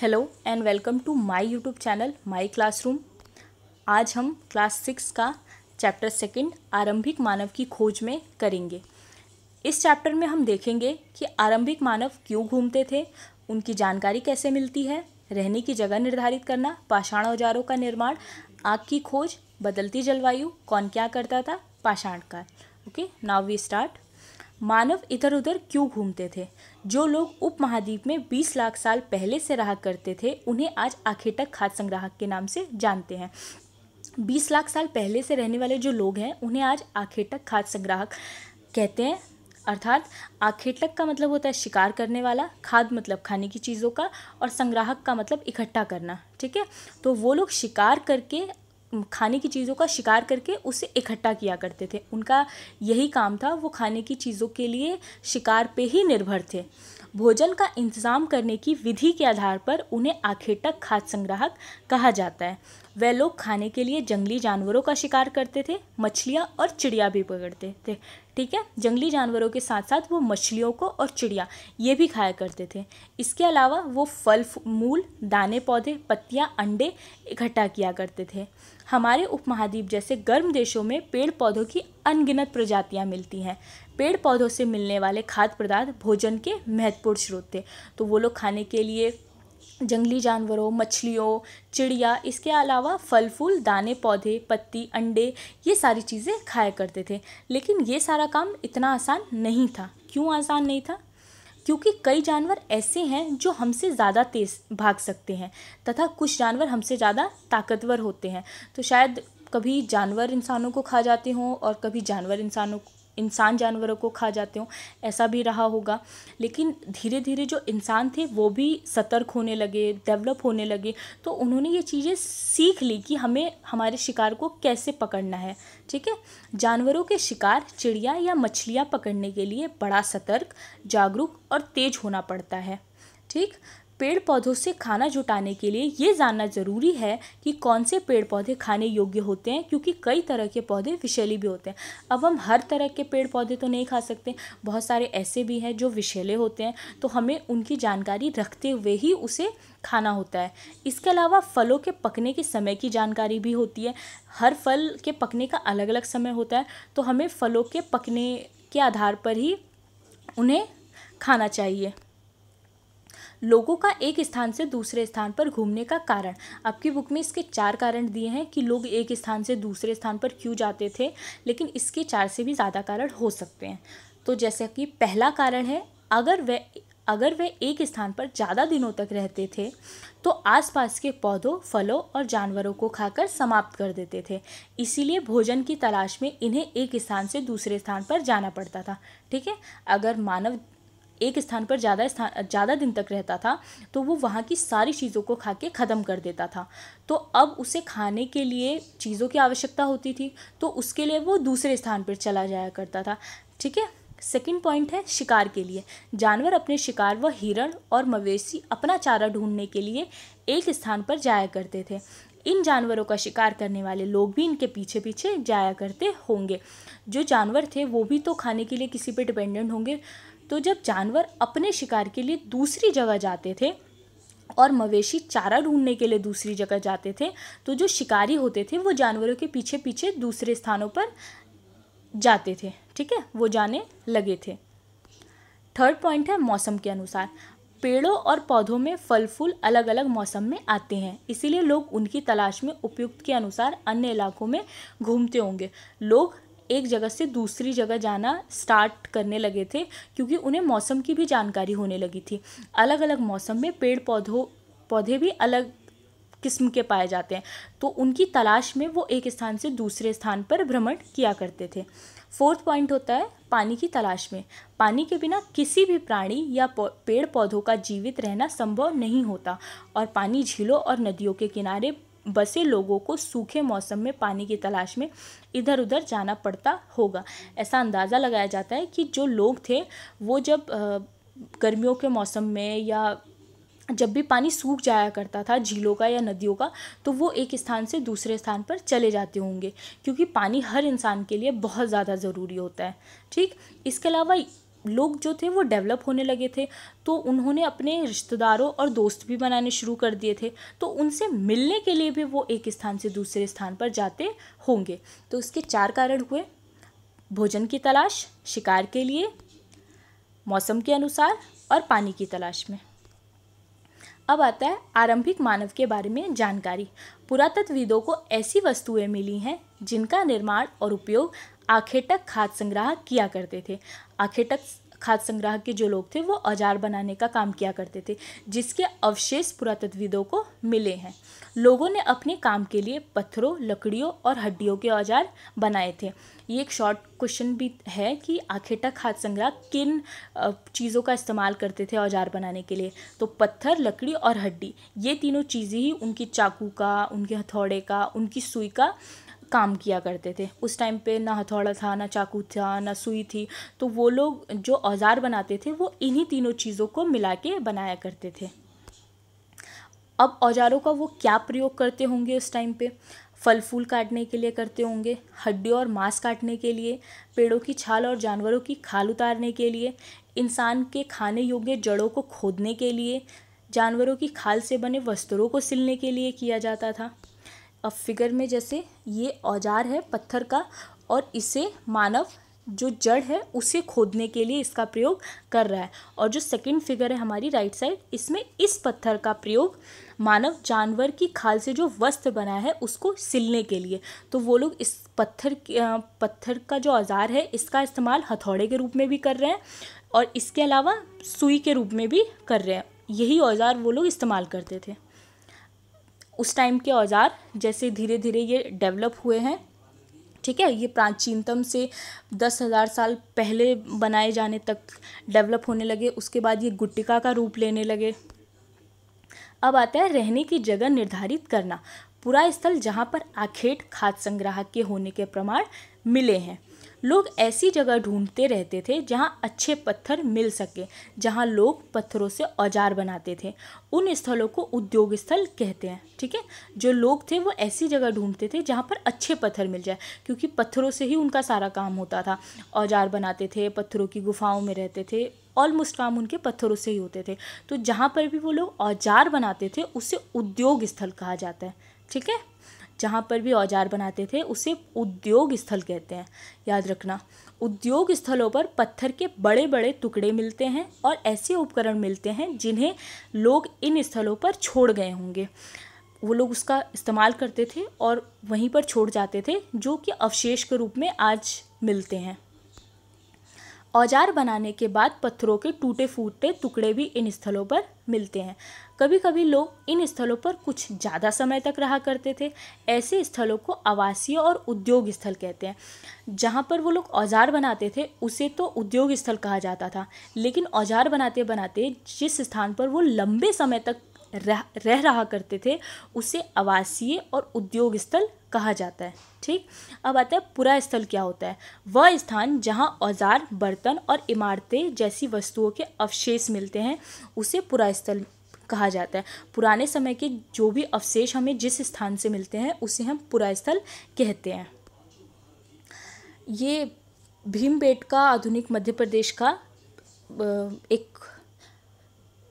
hello and welcome to my YouTube channel my classroom आज हम class six का chapter second आरंभिक मानव की खोज में करेंगे इस चैप्टर में हम देखेंगे कि आरंभिक मानव क्यों घूमते थे उनकी जानकारी कैसे मिलती है रहने की जगह निर्धारित करना पाषाण औजारों का निर्माण आग की खोज बदलती जलवायु कौन क्या करता था पाषाण का ओके नाव वी स्टार्ट मानव इधर उधर क्यों घूमते थे जो लोग उप महाद्वीप में 20 लाख साल पहले से रहा करते थे उन्हें आज आखेटक खाद्य संग्राहक के नाम से जानते हैं 20 लाख साल पहले से रहने वाले जो लोग हैं उन्हें आज आखेटक खाद्य संग्राहक कहते हैं अर्थात आखेटक का मतलब होता है शिकार करने वाला खाद मतलब खाने की चीज़ों का और संग्राहक का मतलब इकट्ठा करना ठीक है तो वो लोग शिकार करके खाने की चीज़ों का शिकार करके उसे इकट्ठा किया करते थे उनका यही काम था वो खाने की चीज़ों के लिए शिकार पे ही निर्भर थे भोजन का इंतज़ाम करने की विधि के आधार पर उन्हें आखेटक खाद्य संग्राहक कहा जाता है वह लोग खाने के लिए जंगली जानवरों का शिकार करते थे मछलियाँ और चिड़िया भी पकड़ते थे ठीक है जंगली जानवरों के साथ साथ वो मछलियों को और चिड़िया ये भी खाया करते थे इसके अलावा वो फल मूल दाने पौधे पत्तियाँ अंडे इकट्ठा किया करते थे हमारे उपमहाद्वीप जैसे गर्म देशों में पेड़ पौधों की अनगिनत प्रजातियाँ मिलती हैं पेड़ पौधों से मिलने वाले खाद्य पदार्थ भोजन के महत्वपूर्ण स्रोत थे तो वो लोग खाने के लिए जंगली जानवरों मछलियों चिड़िया इसके अलावा फल फूल दाने पौधे पत्ती अंडे ये सारी चीज़ें खाया करते थे लेकिन ये सारा काम इतना आसान नहीं था क्यों आसान नहीं था क्योंकि कई जानवर ऐसे हैं जो हमसे ज़्यादा तेज़ भाग सकते हैं तथा कुछ जानवर हमसे ज़्यादा ताकतवर होते हैं तो शायद कभी जानवर इंसानों को खा जाते हों और कभी जानवर इंसानों इंसान जानवरों को खा जाते हों ऐसा भी रहा होगा लेकिन धीरे धीरे जो इंसान थे वो भी सतर्क होने लगे डेवलप होने लगे तो उन्होंने ये चीज़ें सीख ली कि हमें हमारे शिकार को कैसे पकड़ना है ठीक है जानवरों के शिकार चिड़िया या मछलियाँ पकड़ने के लिए बड़ा सतर्क जागरूक और तेज होना पड़ता है ठीक पेड़ पौधों से खाना जुटाने के लिए ये जानना ज़रूरी है कि कौन से पेड़ पौधे खाने योग्य होते हैं क्योंकि कई तरह के पौधे विषैले भी होते हैं अब हम हर तरह के पेड़ पौधे तो नहीं खा सकते बहुत सारे ऐसे भी हैं जो विषैले होते हैं तो हमें उनकी जानकारी रखते हुए ही उसे खाना होता है इसके अलावा फलों के पकने के समय की जानकारी भी होती है हर फल के पकने का अलग अलग समय होता है तो हमें फलों के पकने के आधार पर ही उन्हें खाना चाहिए लोगों का एक स्थान से दूसरे स्थान पर घूमने का कारण आपकी बुक में इसके चार कारण दिए हैं कि लोग एक स्थान से दूसरे स्थान पर क्यों जाते थे लेकिन इसके चार से भी ज़्यादा कारण हो सकते हैं तो जैसा कि पहला कारण है अगर वह अगर वे एक स्थान पर ज़्यादा दिनों तक रहते थे तो आसपास के पौधों फलों और जानवरों को खाकर समाप्त कर देते थे इसीलिए भोजन की तलाश में इन्हें एक स्थान से दूसरे स्थान पर जाना पड़ता था ठीक है अगर मानव एक स्थान पर ज़्यादा स्थान ज़्यादा दिन तक रहता था तो वो वहाँ की सारी चीज़ों को खा के ख़त्म कर देता था तो अब उसे खाने के लिए चीज़ों की आवश्यकता होती थी तो उसके लिए वो दूसरे स्थान पर चला जाया करता था ठीक है सेकेंड पॉइंट है शिकार के लिए जानवर अपने शिकार व हिरण और मवेशी अपना चारा ढूंढने के लिए एक स्थान पर जाया करते थे इन जानवरों का शिकार करने वाले लोग भी इनके पीछे पीछे जाया करते होंगे जो जानवर थे वो भी तो खाने के लिए किसी पे डिपेंडेंट होंगे तो जब जानवर अपने शिकार के लिए दूसरी जगह जाते थे और मवेशी चारा ढूंढने के लिए दूसरी जगह जाते थे तो जो शिकारी होते थे वो जानवरों के पीछे पीछे दूसरे स्थानों पर जाते थे ठीक है वो जाने लगे थे थर्ड पॉइंट है मौसम के अनुसार पेड़ों और पौधों में फल फूल अलग अलग मौसम में आते हैं इसीलिए लोग उनकी तलाश में उपयुक्त के अनुसार अन्य इलाकों में घूमते होंगे लोग एक जगह से दूसरी जगह जाना स्टार्ट करने लगे थे क्योंकि उन्हें मौसम की भी जानकारी होने लगी थी अलग अलग मौसम में पेड़ पौधों पौधे भी अलग किस्म के पाए जाते हैं तो उनकी तलाश में वो एक स्थान से दूसरे स्थान पर भ्रमण किया करते थे फोर्थ पॉइंट होता है पानी की तलाश में पानी के बिना किसी भी प्राणी या पेड़ पौधों का जीवित रहना संभव नहीं होता और पानी झीलों और नदियों के किनारे बसे लोगों को सूखे मौसम में पानी की तलाश में इधर उधर जाना पड़ता होगा ऐसा अंदाज़ा लगाया जाता है कि जो लोग थे वो जब गर्मियों के मौसम में या जब भी पानी सूख जाया करता था झीलों का या नदियों का तो वो एक स्थान से दूसरे स्थान पर चले जाते होंगे क्योंकि पानी हर इंसान के लिए बहुत ज़्यादा ज़रूरी होता है ठीक इसके अलावा लोग जो थे वो डेवलप होने लगे थे तो उन्होंने अपने रिश्तेदारों और दोस्त भी बनाने शुरू कर दिए थे तो उनसे मिलने के लिए भी वो एक स्थान से दूसरे स्थान पर जाते होंगे तो इसके चार कारण हुए भोजन की तलाश शिकार के लिए मौसम के अनुसार और पानी की तलाश में अब आता है आरंभिक मानव के बारे में जानकारी पुरातत्वविदों को ऐसी वस्तुएं मिली हैं जिनका निर्माण और उपयोग आखेटक खाद संग्रह किया करते थे आखेटक खाद संग्राहक के जो लोग थे वो औजार बनाने का काम किया करते थे जिसके अवशेष पुरातत्वविदों को मिले हैं लोगों ने अपने काम के लिए पत्थरों लकड़ियों और हड्डियों के औजार बनाए थे ये एक शॉर्ट क्वेश्चन भी है कि आखेटा खाद संग्रह किन चीज़ों का इस्तेमाल करते थे औजार बनाने के लिए तो पत्थर लकड़ी और हड्डी ये तीनों चीज़ें ही उनकी चाकू का उनके हथौड़े का उनकी सुई का काम किया करते थे उस टाइम पे ना हथौड़ा था ना चाकू था ना सुई थी तो वो लोग जो औज़ार बनाते थे वो इन्हीं तीनों चीज़ों को मिला के बनाया करते थे अब औजारों का वो क्या प्रयोग करते होंगे उस टाइम पे फल फूल काटने के लिए करते होंगे हड्डियों और मांस काटने के लिए पेड़ों की छाल और जानवरों की खाल उतारने के लिए इंसान के खाने योग्य जड़ों को खोदने के लिए जानवरों की खाल से बने वस्त्रों को सिलने के लिए किया जाता था अब फिगर में जैसे ये औजार है पत्थर का और इसे मानव जो जड़ है उसे खोदने के लिए इसका प्रयोग कर रहा है और जो सेकंड फिगर है हमारी राइट साइड इसमें इस पत्थर का प्रयोग मानव जानवर की खाल से जो वस्त्र बना है उसको सिलने के लिए तो वो लोग इस पत्थर पत्थर का जो औजार है इसका इस्तेमाल हथौड़े के रूप में भी कर रहे हैं और इसके अलावा सुई के रूप में भी कर रहे हैं यही औजार वो लोग इस्तेमाल करते थे उस टाइम के औजार जैसे धीरे धीरे ये डेवलप हुए हैं ठीक है ये प्राचीनतम से दस हज़ार साल पहले बनाए जाने तक डेवलप होने लगे उसके बाद ये गुट्टिका का रूप लेने लगे अब आता है रहने की जगह निर्धारित करना पूरा स्थल जहाँ पर आखेट खाद संग्राहक के होने के प्रमाण मिले हैं लोग ऐसी जगह ढूंढते रहते थे जहां अच्छे पत्थर मिल सके जहां लोग पत्थरों से औजार बनाते थे उन स्थलों को उद्योग स्थल कहते हैं ठीक है जो लोग थे वो ऐसी जगह ढूंढते थे जहाँ पर अच्छे पत्थर मिल जाए क्योंकि पत्थरों से ही उनका सारा काम होता था औजार बनाते थे पत्थरों की गुफाओं में रहते थे ऑलमोस्ट काम उनके पत्थरों से ही होते थे तो जहाँ पर भी वो लोग औजार बनाते थे उसे उद्योग स्थल कहा जाता है ठीक है जहाँ पर भी औजार बनाते थे उसे उद्योग स्थल कहते हैं याद रखना उद्योग स्थलों पर पत्थर के बड़े बड़े टुकड़े मिलते हैं और ऐसे उपकरण मिलते हैं जिन्हें लोग इन स्थलों पर छोड़ गए होंगे वो लोग उसका इस्तेमाल करते थे और वहीं पर छोड़ जाते थे जो कि अवशेष के रूप में आज मिलते हैं औजार बनाने के बाद पत्थरों के टूटे फूटे टुकड़े भी इन स्थलों पर मिलते हैं कभी कभी लोग इन स्थलों पर कुछ ज़्यादा समय तक रहा करते थे ऐसे स्थलों को आवासीय और उद्योग स्थल कहते हैं जहाँ पर वो लोग औजार बनाते थे उसे तो उद्योग स्थल कहा जाता था लेकिन औजार बनाते बनाते जिस स्थान पर वो लंबे समय तक रह रह रहा करते थे उसे आवासीय और उद्योग स्थल कहा जाता है ठीक अब आता है पुरा स्थल क्या होता है वह स्थान जहाँ औजार बर्तन और इमारतें जैसी वस्तुओं के अवशेष मिलते हैं उसे पुरा स्थल कहा जाता है पुराने समय के जो भी अवशेष हमें जिस स्थान से मिलते हैं उसे हम पुरा स्थल कहते हैं ये भीमबेट का आधुनिक मध्य प्रदेश का एक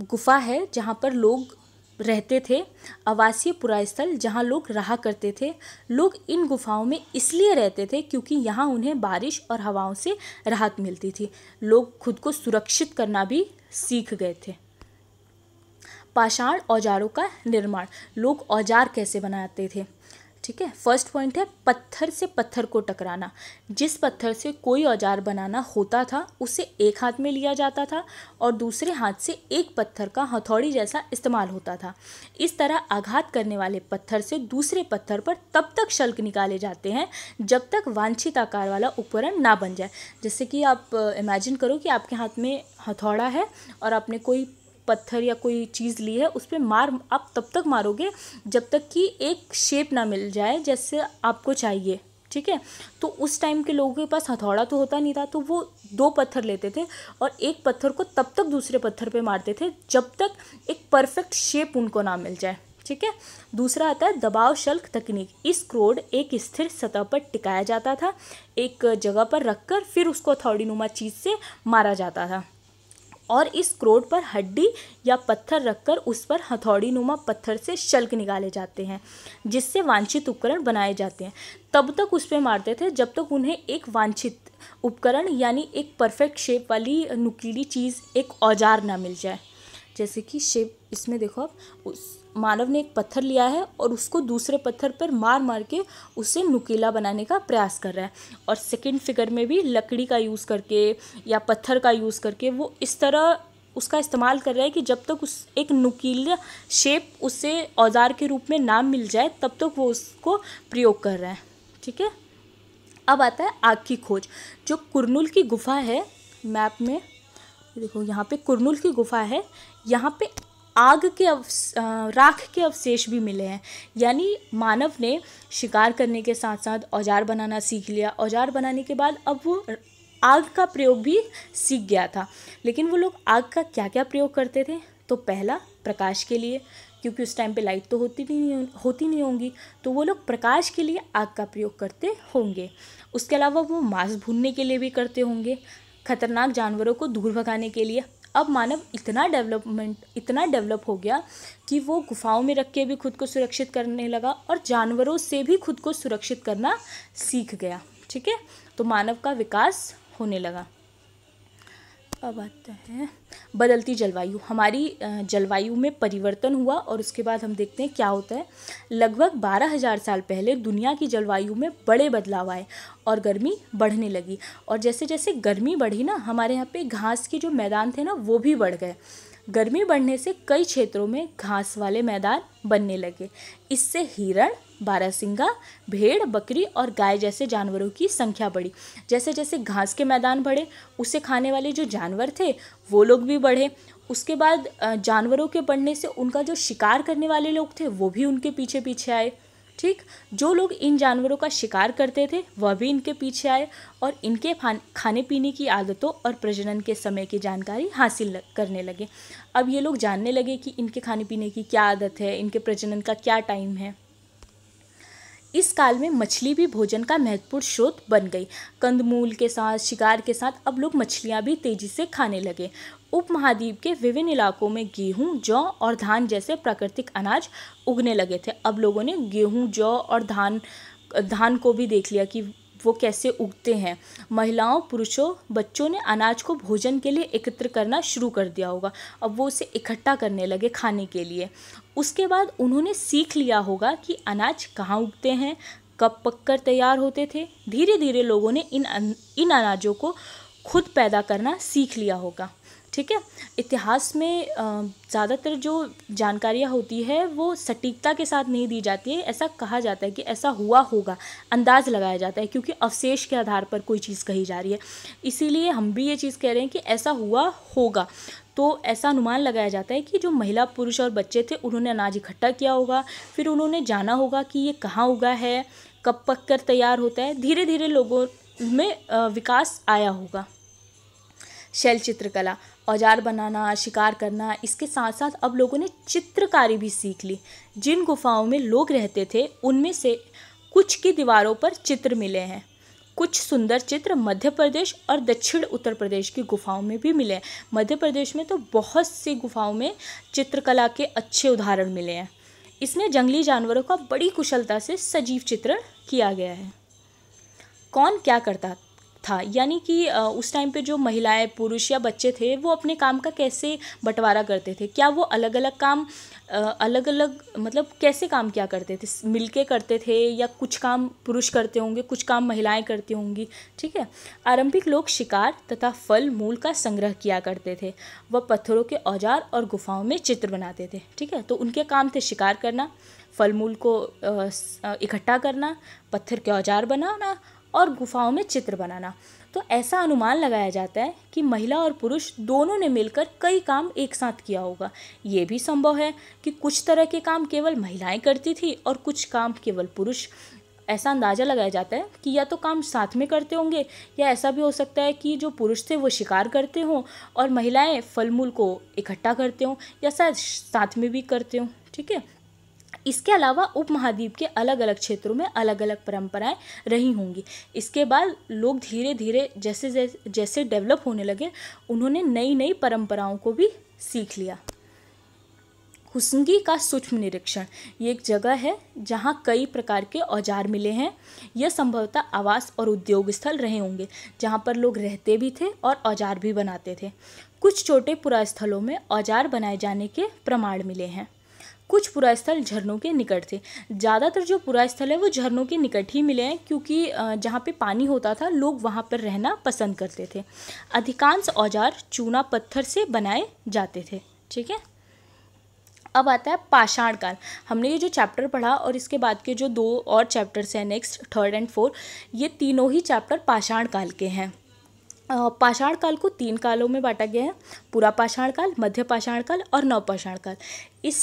गुफा है जहाँ पर लोग रहते थे आवासीय पुरास्थल जहाँ लोग रहा करते थे लोग इन गुफाओं में इसलिए रहते थे क्योंकि यहाँ उन्हें बारिश और हवाओं से राहत मिलती थी लोग खुद को सुरक्षित करना भी सीख गए थे पाषाण औजारों का निर्माण लोग औजार कैसे बनाते थे ठीक है फर्स्ट पॉइंट है पत्थर से पत्थर को टकराना जिस पत्थर से कोई औजार बनाना होता था उसे एक हाथ में लिया जाता था और दूसरे हाथ से एक पत्थर का हथौड़ी जैसा इस्तेमाल होता था इस तरह आघात करने वाले पत्थर से दूसरे पत्थर पर तब तक शल्क निकाले जाते हैं जब तक वांछित आकार वाला उपकरण ना बन जाए जैसे कि आप इमेजिन करो कि आपके हाथ में हथौड़ा है और आपने कोई पत्थर या कोई चीज़ ली है उस पर मार आप तब तक मारोगे जब तक कि एक शेप ना मिल जाए जैसे आपको चाहिए ठीक है तो उस टाइम के लोगों के पास हथौड़ा तो होता नहीं था तो वो दो पत्थर लेते थे और एक पत्थर को तब तक दूसरे पत्थर पे मारते थे जब तक एक परफेक्ट शेप उनको ना मिल जाए ठीक है दूसरा आता है दबाव शल्क तकनीक इस क्रोड एक स्थिर सतह पर टिकाया जाता था एक जगह पर रखकर फिर उसको हथौड़ी नुमा चीज़ से मारा जाता था और इस क्रोड पर हड्डी या पत्थर रखकर उस पर हथौड़ी नुमा पत्थर से शल्क निकाले जाते हैं जिससे वांछित उपकरण बनाए जाते हैं तब तक उस पर मारते थे जब तक उन्हें एक वांछित उपकरण यानी एक परफेक्ट शेप वाली नुकीली चीज़ एक औजार ना मिल जाए जैसे कि शिव इसमें देखो आप उस मानव ने एक पत्थर लिया है और उसको दूसरे पत्थर पर मार मार के उसे नुकीला बनाने का प्रयास कर रहा है और सेकंड फिगर में भी लकड़ी का यूज़ करके या पत्थर का यूज़ करके वो इस तरह उसका इस्तेमाल कर रहा है कि जब तक उस एक नुकीला शेप उसे औजार के रूप में नाम मिल जाए तब तक वो उसको प्रयोग कर रहा है ठीक है अब आता है आग की खोज जो कुरनुल की गुफा है मैप में देखो यहाँ पे कुरनुल की गुफा है यहाँ पे आग के अव राख के अवशेष भी मिले हैं यानी मानव ने शिकार करने के साथ साथ औजार बनाना सीख लिया औजार बनाने के बाद अब वो आग का प्रयोग भी सीख गया था लेकिन वो लोग आग का क्या क्या प्रयोग करते थे तो पहला प्रकाश के लिए क्योंकि उस टाइम पे लाइट तो होती नहीं होती नहीं होंगी तो वो लोग प्रकाश के लिए आग का प्रयोग करते होंगे उसके अलावा वो मांस भूनने के लिए भी करते होंगे खतरनाक जानवरों को दूर भगाने के लिए अब मानव इतना डेवलपमेंट इतना डेवलप हो गया कि वो गुफाओं में रख के भी खुद को सुरक्षित करने लगा और जानवरों से भी खुद को सुरक्षित करना सीख गया ठीक है तो मानव का विकास होने लगा अब आते है बदलती जलवायु हमारी जलवायु में परिवर्तन हुआ और उसके बाद हम देखते हैं क्या होता है लगभग बारह हज़ार साल पहले दुनिया की जलवायु में बड़े बदलाव आए और गर्मी बढ़ने लगी और जैसे जैसे गर्मी बढ़ी ना हमारे यहाँ पे घास के जो मैदान थे ना वो भी बढ़ गए गर्मी बढ़ने से कई क्षेत्रों में घास वाले मैदान बनने लगे इससे हिरण सिंगा भेड़ बकरी और गाय जैसे जानवरों की संख्या बढ़ी जैसे जैसे घास के मैदान बढ़े उसे खाने वाले जो जानवर थे वो लोग भी बढ़े उसके बाद जानवरों के बढ़ने से उनका जो शिकार करने वाले लोग थे वो भी उनके पीछे पीछे आए ठीक जो लोग इन जानवरों का शिकार करते थे वह भी इनके पीछे आए और इनके खाने पीने की आदतों और प्रजनन के समय की जानकारी हासिल करने लगे अब ये लोग जानने लगे कि इनके खाने पीने की क्या आदत है इनके प्रजनन का क्या टाइम है इस काल में मछली भी भोजन का महत्वपूर्ण स्रोत बन गई कंदमूल के साथ शिकार के साथ अब लोग मछलियाँ भी तेजी से खाने लगे उपमहाद्वीप के विभिन्न इलाकों में गेहूं जौ और धान जैसे प्राकृतिक अनाज उगने लगे थे अब लोगों ने गेहूं जौ और धान धान को भी देख लिया कि वो कैसे उगते हैं महिलाओं पुरुषों बच्चों ने अनाज को भोजन के लिए एकत्र करना शुरू कर दिया होगा अब वो उसे इकट्ठा करने लगे खाने के लिए उसके बाद उन्होंने सीख लिया होगा कि अनाज कहाँ उगते हैं कब पककर तैयार होते थे धीरे धीरे लोगों ने इन इन अनाजों को खुद पैदा करना सीख लिया होगा ठीक है इतिहास में ज़्यादातर जो जानकारियाँ होती है वो सटीकता के साथ नहीं दी जाती है ऐसा कहा जाता है कि ऐसा हुआ होगा अंदाज़ लगाया जाता है क्योंकि अवशेष के आधार पर कोई चीज़ कही जा रही है इसीलिए हम भी ये चीज़ कह रहे हैं कि ऐसा हुआ होगा तो ऐसा अनुमान लगाया जाता है कि जो महिला पुरुष और बच्चे थे उन्होंने अनाज इकट्ठा किया होगा फिर उन्होंने जाना होगा कि ये कहाँ उगा है कब पक कर तैयार होता है धीरे धीरे लोगों में विकास आया होगा शैल चित्रकला औजार बनाना शिकार करना इसके साथ साथ अब लोगों ने चित्रकारी भी सीख ली जिन गुफाओं में लोग रहते थे उनमें से कुछ की दीवारों पर चित्र मिले हैं कुछ सुंदर चित्र मध्य प्रदेश और दक्षिण उत्तर प्रदेश की गुफाओं में भी मिले हैं मध्य प्रदेश में तो बहुत सी गुफाओं में चित्रकला के अच्छे उदाहरण मिले हैं इसमें जंगली जानवरों का बड़ी कुशलता से सजीव चित्रण किया गया है कौन क्या करता था यानी कि उस टाइम पे जो महिलाएं पुरुष या बच्चे थे वो अपने काम का कैसे बंटवारा करते थे क्या वो अलग अलग काम अलग अलग मतलब कैसे काम क्या करते थे मिलके करते थे या कुछ काम पुरुष करते होंगे कुछ काम महिलाएं करती होंगी ठीक है आरंभिक लोग शिकार तथा फल मूल का संग्रह किया करते थे वह पत्थरों के औजार और गुफाओं में चित्र बनाते थे ठीक है तो उनके काम थे शिकार करना फल मूल को इकट्ठा करना पत्थर के औजार बनाना और गुफाओं में चित्र बनाना तो ऐसा अनुमान लगाया जाता है कि महिला और पुरुष दोनों ने मिलकर कई काम एक साथ किया होगा ये भी संभव है कि कुछ तरह के काम केवल महिलाएं करती थी और कुछ काम केवल पुरुष ऐसा अंदाज़ा लगाया जाता है कि या तो काम साथ में करते होंगे या ऐसा भी हो सकता है कि जो पुरुष थे वो शिकार करते हों और महिलाएं फल मूल को इकट्ठा करते हों या शायद साथ में भी करते हों ठीक है इसके अलावा उपमहाद्वीप के अलग अलग क्षेत्रों में अलग अलग परंपराएं रही होंगी इसके बाद लोग धीरे धीरे जैसे जैसे जैसे डेवलप होने लगे उन्होंने नई नई परंपराओं को भी सीख लिया हुसंगी का सूक्ष्म निरीक्षण ये एक जगह है जहाँ कई प्रकार के औजार मिले हैं यह संभवतः आवास और उद्योग स्थल रहे होंगे जहाँ पर लोग रहते भी थे और औजार भी बनाते थे कुछ छोटे पुरा स्थलों में औजार बनाए जाने के प्रमाण मिले हैं कुछ पुरास्थल झरनों के निकट थे ज़्यादातर जो पुरास्थल है वो झरनों के निकट ही मिले हैं क्योंकि जहाँ पे पानी होता था लोग वहाँ पर रहना पसंद करते थे अधिकांश औजार चूना पत्थर से बनाए जाते थे ठीक है अब आता है पाषाण काल हमने ये जो चैप्टर पढ़ा और इसके बाद के जो दो और चैप्टर्स हैं नेक्स्ट थर्ड एंड फोर्थ ये तीनों ही चैप्टर पाषाण काल के हैं पाषाण काल को तीन कालों में बांटा गया है पूरा पाषाण काल मध्य पाषाण काल और नवपाषाण काल इस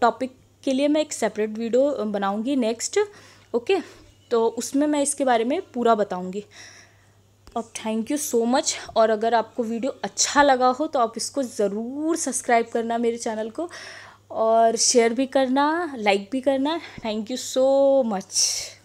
टॉपिक के लिए मैं एक सेपरेट वीडियो बनाऊंगी नेक्स्ट ओके तो उसमें मैं इसके बारे में पूरा बताऊंगी और थैंक यू सो मच और अगर आपको वीडियो अच्छा लगा हो तो आप इसको ज़रूर सब्सक्राइब करना मेरे चैनल को और शेयर भी करना लाइक भी करना थैंक यू सो मच